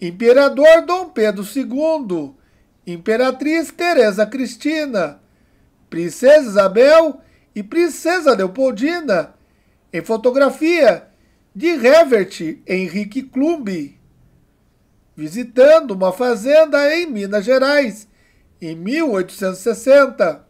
Imperador Dom Pedro II, Imperatriz Teresa Cristina, Princesa Isabel e Princesa Leopoldina. Em fotografia, de Herbert Henrique Klumbi, visitando uma fazenda em Minas Gerais, em 1860.